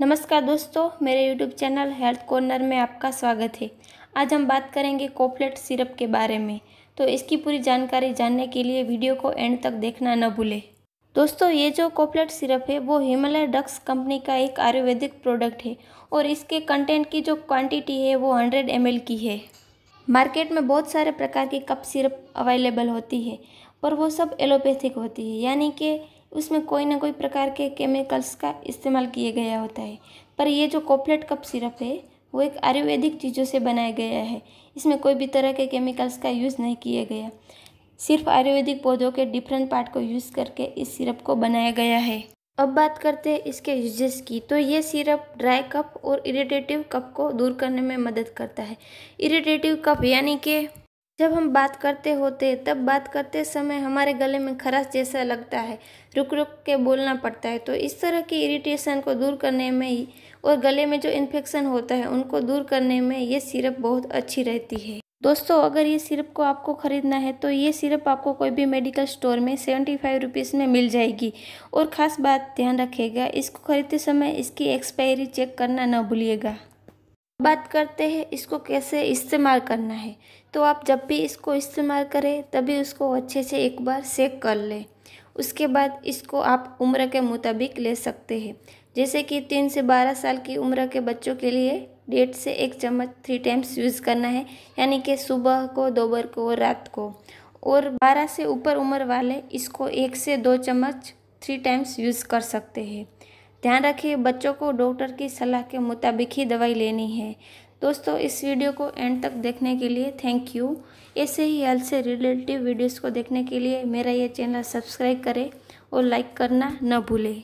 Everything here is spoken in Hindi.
नमस्कार दोस्तों मेरे यूट्यूब चैनल हेल्थ कॉर्नर में आपका स्वागत है आज हम बात करेंगे कोफलेट सिरप के बारे में तो इसकी पूरी जानकारी जानने के लिए वीडियो को एंड तक देखना न भूलें दोस्तों ये जो कोफलेट सिरप है वो हिमालय डक्स कंपनी का एक आयुर्वेदिक प्रोडक्ट है और इसके कंटेंट की जो क्वान्टिटी है वो हंड्रेड एम की है मार्केट में बहुत सारे प्रकार की कप सिरप अवेलेबल होती है पर वो सब एलोपैथिक होती है यानी कि उसमें कोई ना कोई प्रकार के केमिकल्स का इस्तेमाल किया गया होता है पर ये जो कॉपलेट कप सिरप है वो एक आयुर्वेदिक चीज़ों से बनाया गया है इसमें कोई भी तरह के केमिकल्स का यूज़ नहीं किया गया सिर्फ आयुर्वेदिक पौधों के डिफरेंट पार्ट को यूज़ करके इस सिरप को बनाया गया है अब बात करते हैं इसके यूजेस की तो ये सिरप ड्राई कप और इरिटेटिव कप को दूर करने में मदद करता है इरिटेटिव कप यानी कि जब हम बात करते होते तब बात करते समय हमारे गले में खराश जैसा लगता है रुक रुक के बोलना पड़ता है तो इस तरह की इरिटेशन को दूर करने में ही और गले में जो इन्फेक्शन होता है उनको दूर करने में ये सिरप बहुत अच्छी रहती है दोस्तों अगर ये सिरप को आपको ख़रीदना है तो ये सिरप आपको कोई भी मेडिकल स्टोर में सेवेंटी फाइव रुपीज़ में मिल जाएगी और ख़ास बात ध्यान रखिएगा इसको खरीदते समय इसकी एक्सपायरी चेक करना ना भूलिएगा बात करते हैं इसको कैसे इस्तेमाल करना है तो आप जब भी इसको इस्तेमाल करें तभी उसको अच्छे से एक बार सेक कर लें उसके बाद इसको आप उम्र के मुताबिक ले सकते हैं जैसे कि तीन से बारह साल की उम्र के बच्चों के लिए डेढ़ से एक चम्मच थ्री टाइम्स यूज़ करना है यानी कि सुबह को दोपहर को और रात को और बारह से ऊपर उम्र वाले इसको एक से दो चम्मच थ्री टाइम्स यूज़ कर सकते हैं ध्यान रखिए बच्चों को डॉक्टर की सलाह के मुताबिक ही दवाई लेनी है दोस्तों इस वीडियो को एंड तक देखने के लिए थैंक यू ऐसे ही हेल्थ से रिलेटिव वीडियोस को देखने के लिए मेरा ये चैनल सब्सक्राइब करें और लाइक करना न भूलें